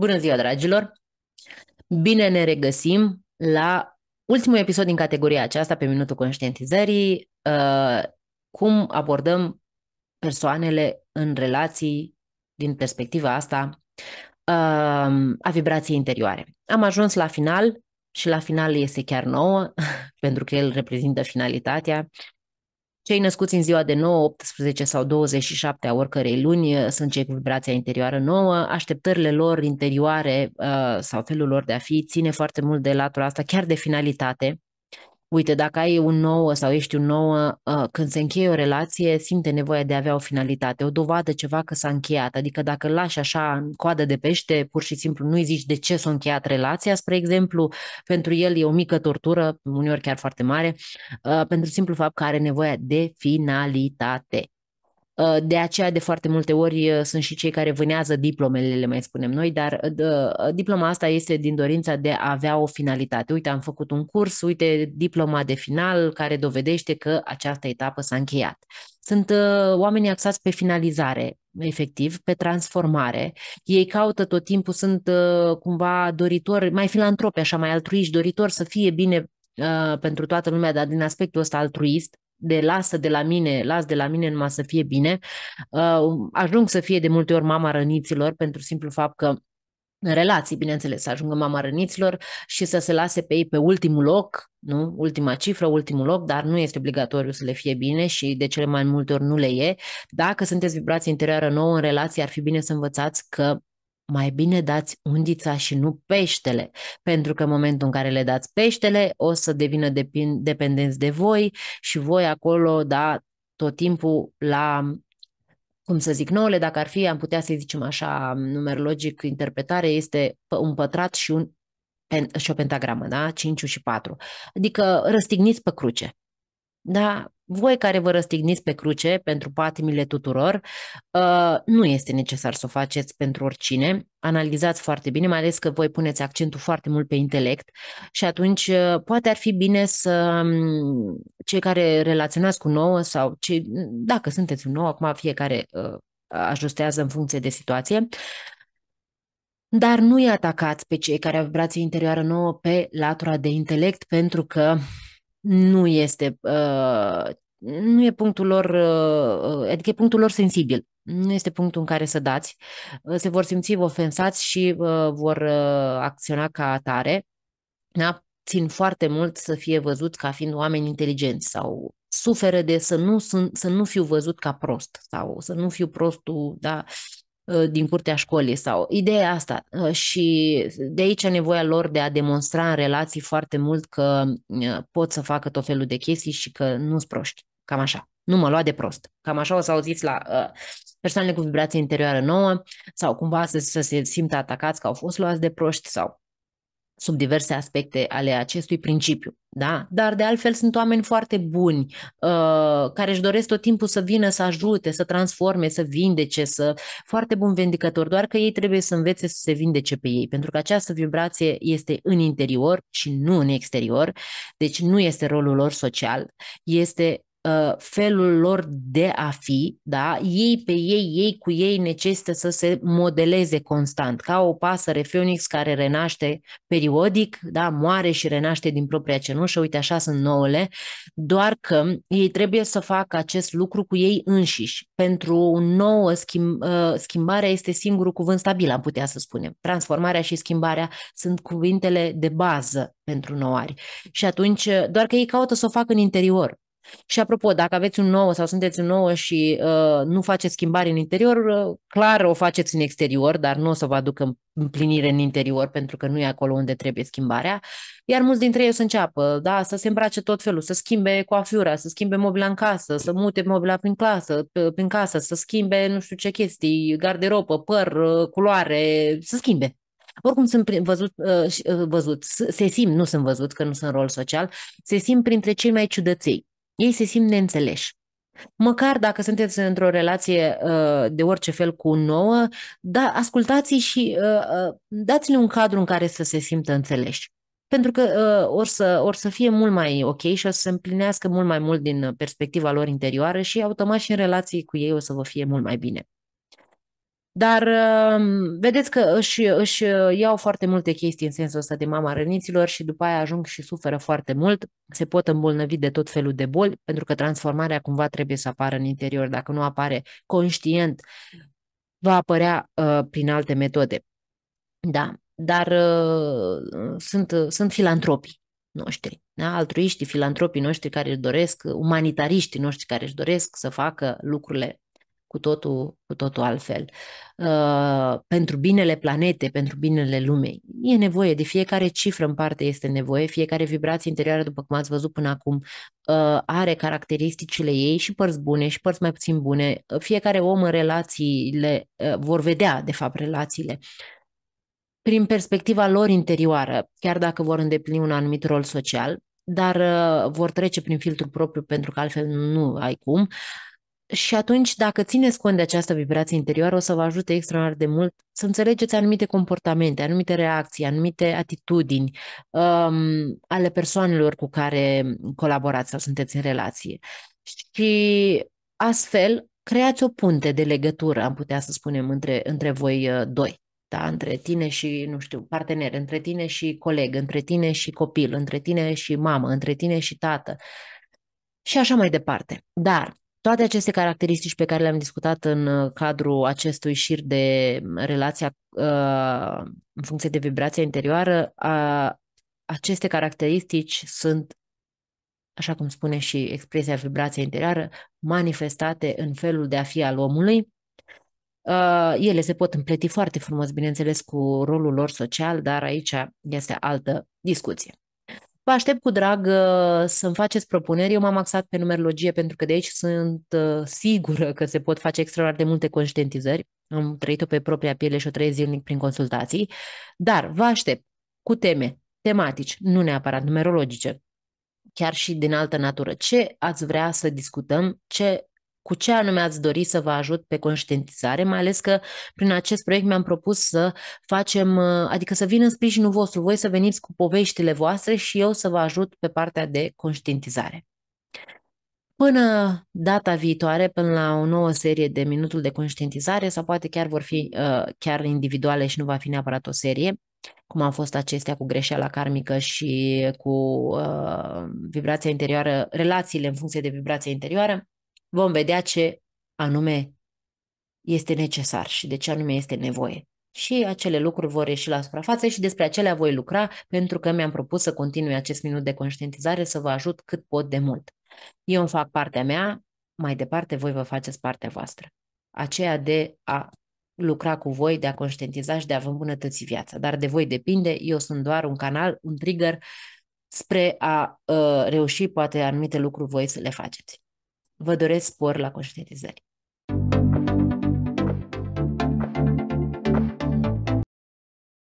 Bună ziua, dragilor! Bine ne regăsim la ultimul episod din categoria aceasta, pe Minutul Conștientizării, uh, cum abordăm persoanele în relații din perspectiva asta uh, a vibrației interioare. Am ajuns la final și la final este chiar nouă, pentru că el reprezintă finalitatea cei născuți în ziua de 9, 18 sau 27 a oricărei luni eh, sunt cei cu vibrația interioară nouă. Așteptările lor interioare eh, sau felul lor de a fi ține foarte mult de latura asta, chiar de finalitate. Uite, dacă ai un nouă sau ești un nouă, ă, când se încheie o relație, simte nevoia de a avea o finalitate, o dovadă, ceva că s-a încheiat. Adică dacă îl lași așa în coadă de pește, pur și simplu nu-i zici de ce s-a încheiat relația, spre exemplu, pentru el e o mică tortură, uneori chiar foarte mare, ă, pentru simplu fapt că are nevoia de finalitate. Uh, de aceea, de foarte multe ori, uh, sunt și cei care vânează diplomele, le mai spunem noi, dar uh, diploma asta este din dorința de a avea o finalitate. Uite, am făcut un curs, uite, diploma de final care dovedește că această etapă s-a încheiat. Sunt oamenii axați pe finalizare, efectiv, pe transformare. Ei caută tot timpul, sunt cumva doritori, mai filantropi, așa, mai altruiști, doritori să fie bine pentru toată lumea, dar din aspectul ăsta altruist, de lasă de la mine, las de la mine numai să fie bine. Uh, ajung să fie de multe ori mama răniților pentru simplu fapt că în relații, bineînțeles, să ajungă mama răniților și să se lase pe ei pe ultimul loc, nu? Ultima cifră, ultimul loc, dar nu este obligatoriu să le fie bine și de cele mai multe ori nu le e. Dacă sunteți vibrație interioară nouă în relație, ar fi bine să învățați că mai bine dați undița și nu peștele, pentru că în momentul în care le dați peștele, o să devină depin- dependenți de voi și voi acolo, da, tot timpul la cum să zic, nouăle, dacă ar fi, am putea să zicem așa, numerologic, interpretare este un pătrat și, un, și o pentagramă, da? 5 și 4. Adică răstigniți pe cruce. Dar voi care vă răstigniți pe cruce pentru patimile tuturor, uh, nu este necesar să o faceți pentru oricine. Analizați foarte bine, mai ales că voi puneți accentul foarte mult pe intelect și atunci uh, poate ar fi bine să um, cei care relaționați cu nouă sau cei, dacă sunteți un nou, acum fiecare uh, ajustează în funcție de situație, dar nu-i atacați pe cei care au vibrație interioară nouă pe latura de intelect, pentru că nu este uh, nu e punctul lor, uh, adică e punctul lor sensibil. Nu este punctul în care să dați. Uh, se vor simți ofensați și uh, vor uh, acționa ca atare. Da? Țin foarte mult să fie văzut ca fiind oameni inteligenți sau suferă de să nu, să nu fiu văzut ca prost sau să nu fiu prostul, da? Ă, din curtea școlii sau ideea asta ă, și de aici nevoia lor de a demonstra în relații foarte mult că ă, pot să facă tot felul de chestii și că nu sunt proști. Cam așa. Nu mă lua de prost. Cam așa o să auziți la uh, persoanele cu vibrație interioară nouă sau cumva să, să se simtă atacați că au fost luați de proști sau sub diverse aspecte ale acestui principiu. Da? Dar de altfel sunt oameni foarte buni uh, care își doresc tot timpul să vină, să ajute, să transforme, să vindece, să foarte bun vindicător, doar că ei trebuie să învețe să se vindece pe ei, pentru că această vibrație este în interior și nu în exterior, deci nu este rolul lor social, este Uh, felul lor de a fi, da? ei pe ei, ei cu ei necesită să se modeleze constant, ca o pasăre phoenix care renaște periodic, da? moare și renaște din propria cenușă, uite așa sunt nouăle, doar că ei trebuie să facă acest lucru cu ei înșiși. Pentru o nouă uh, schimb, uh, schimbarea este singurul cuvânt stabil, am putea să spunem. Transformarea și schimbarea sunt cuvintele de bază pentru noari. Și atunci, doar că ei caută să o facă în interior, și apropo, dacă aveți un nou sau sunteți un nou și uh, nu faceți schimbare în interior, uh, clar o faceți în exterior, dar nu o să vă aducă împlinire în interior pentru că nu e acolo unde trebuie schimbarea. Iar mulți dintre ei o să înceapă, da, să se îmbrace tot felul, să schimbe coafiura, să schimbe mobila în casă, să mute mobila prin clasă, prin casă, să schimbe nu știu ce chestii, garderobă, păr, uh, culoare, să schimbe. Oricum sunt văzut, uh, uh, văzut, se simt, nu sunt văzut, că nu sunt rol social, se simt printre cei mai ciudăței. Ei se simt neînțeleși. Măcar dacă sunteți într-o relație uh, de orice fel cu nouă, da, ascultați și uh, uh, dați-le un cadru în care să se simtă înțeleși. Pentru că uh, or, să, or să fie mult mai ok și o să se împlinească mult mai mult din perspectiva lor interioară și automat și în relații cu ei o să vă fie mult mai bine. Dar um, vedeți că își, își iau foarte multe chestii în sensul ăsta de mama răniților și după aia ajung și suferă foarte mult, se pot îmbolnăvi de tot felul de boli, pentru că transformarea cumva trebuie să apară în interior. Dacă nu apare conștient, va apărea uh, prin alte metode. Da, dar uh, sunt, sunt filantropii noștri, da? altruiștii, filantropii noștri care își doresc, umanitariștii noștri care își doresc să facă lucrurile cu totul, cu totul altfel. Uh, pentru binele planete, pentru binele lumei. E nevoie de fiecare cifră în parte este nevoie, fiecare vibrație interioară, după cum ați văzut până acum, uh, are caracteristicile ei și părți bune și părți mai puțin bune. Uh, fiecare om în relațiile uh, vor vedea, de fapt, relațiile prin perspectiva lor interioară, chiar dacă vor îndeplini un anumit rol social, dar uh, vor trece prin filtrul propriu pentru că altfel nu ai cum. Uh, și atunci, dacă țineți cont de această vibrație interioară, o să vă ajute extraordinar de mult să înțelegeți anumite comportamente, anumite reacții, anumite atitudini um, ale persoanelor cu care colaborați sau sunteți în relație. Și astfel, creați o punte de legătură, am putea să spunem, între, între voi uh, doi. Da, între tine și, nu știu, partener, între tine și coleg, între tine și copil, între tine și mamă, între tine și tată și așa mai departe. Dar toate aceste caracteristici pe care le-am discutat în uh, cadrul acestui șir de mm, relația uh, în funcție de vibrația interioară, uh, aceste caracteristici sunt, așa cum spune și expresia vibrația interioară, manifestate în felul de a fi al omului. Uh, ele se pot împleti foarte frumos, bineînțeles, cu rolul lor social, dar aici este altă discuție. Vă aștept cu drag uh, să-mi faceți propuneri. Eu m-am axat pe numerologie pentru că de aici sunt uh, sigură că se pot face extraordinar de multe conștientizări. Am trăit-o pe propria piele și o trăiesc zilnic prin consultații. Dar vă aștept cu teme tematici, nu neapărat numerologice, chiar și din altă natură. Ce ați vrea să discutăm? Ce cu ce anume ați dori să vă ajut pe conștientizare, mai ales că prin acest proiect mi-am propus să facem, uh, adică să vin în sprijinul vostru, voi să veniți cu poveștile voastre și eu să vă ajut pe partea de conștientizare. Până data viitoare, până la o nouă serie de minutul de conștientizare, sau poate chiar vor fi uh, chiar individuale și nu va fi neapărat o serie, cum au fost acestea cu greșeala karmică și cu uh, vibrația interioară, relațiile în funcție de vibrația interioară vom vedea ce anume este necesar și de ce anume este nevoie. Și acele lucruri vor ieși la suprafață și despre acelea voi lucra pentru că mi-am propus să continui acest minut de conștientizare să vă ajut cât pot de mult. Eu îmi fac partea mea, mai departe voi vă faceți partea voastră. Aceea de a lucra cu voi, de a conștientiza și de a vă îmbunătăți viața. Dar de voi depinde, eu sunt doar un canal, un trigger spre a uh, reuși poate anumite lucruri voi să le faceți. Vă doresc spor la conștientizări.